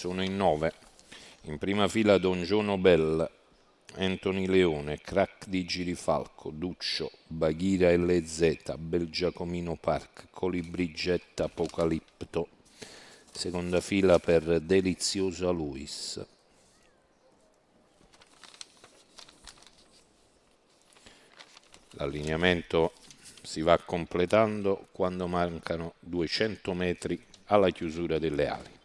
sono in nove. In prima fila Don Giono Bell, Anthony Leone, Crack di Girifalco, Duccio, Baghira LZ, Bel Giacomino Park, Colibrigetta Apocalipto. Seconda fila per Deliziosa Luis. L'allineamento si va completando quando mancano 200 metri alla chiusura delle ali.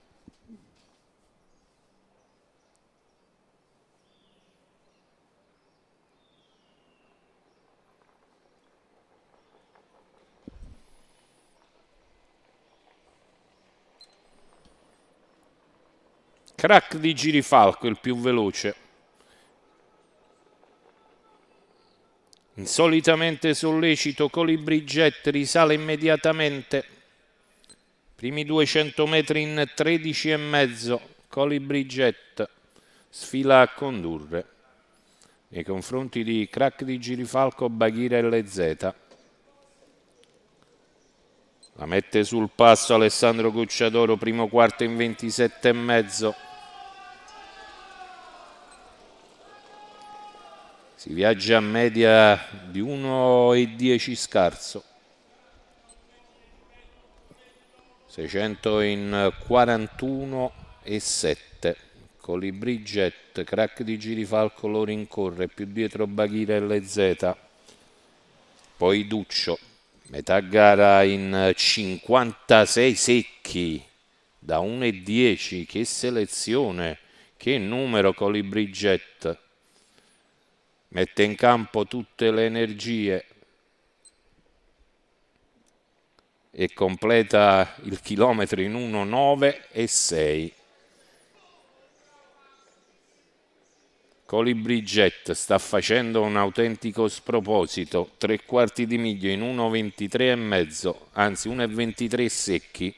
Crack di Girifalco, il più veloce. Insolitamente sollecito, Colibri Jet risale immediatamente. Primi 200 metri in 13 e mezzo. Colibri Jet sfila a condurre nei confronti di Crack di Girifalco, Baghira LZ La mette sul passo Alessandro Cucciadoro, primo quarto in 27 e mezzo. si viaggia a media di 1,10 scarso 600 in 41 e 7 Colibri Jet, crack di Girifalco lo rincorre, più dietro Baghira LZ poi Duccio metà gara in 56 secchi da 1,10 che selezione che numero Colibri Jet mette in campo tutte le energie e completa il chilometro in 1,9 e 6. Colibri Jet sta facendo un autentico sproposito, tre quarti di miglio in 1,23 e mezzo, anzi 1,23 secchi.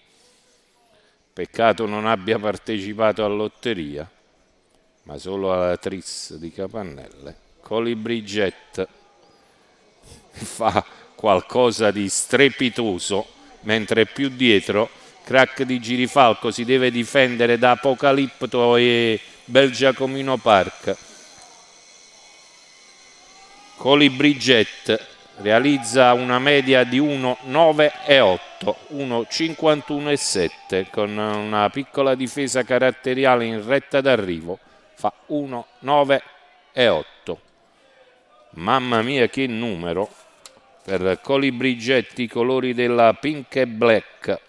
Peccato non abbia partecipato a lotteria, ma solo alla tris di Capannelle. Colibri Jet fa qualcosa di strepitoso mentre più dietro crack di Girifalco si deve difendere da Apocalipto e Bel Giacomino Park Colibri Jet realizza una media di 1,9 e 8 1,51 e 7 con una piccola difesa caratteriale in retta d'arrivo fa 1,9 e 8 Mamma mia che numero per Colibrigetti, colori della Pink e Black.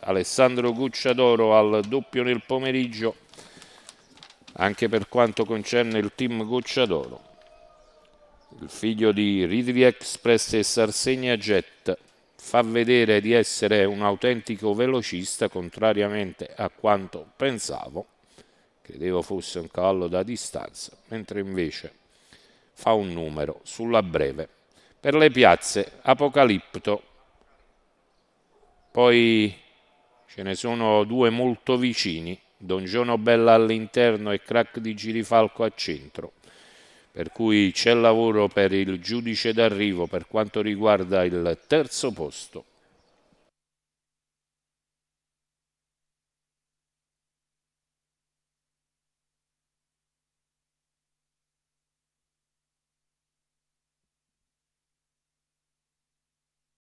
Alessandro Gucciadoro al doppio nel pomeriggio, anche per quanto concerne il team Gucciadoro. Il figlio di Ridley Express e Sarsegna Jet fa vedere di essere un autentico velocista, contrariamente a quanto pensavo, credevo fosse un cavallo da distanza, mentre invece fa un numero sulla breve. Per le piazze Apocalipto, poi ce ne sono due molto vicini, Don Giono Bella all'interno e Crack di Girifalco a centro, per cui c'è lavoro per il giudice d'arrivo per quanto riguarda il terzo posto.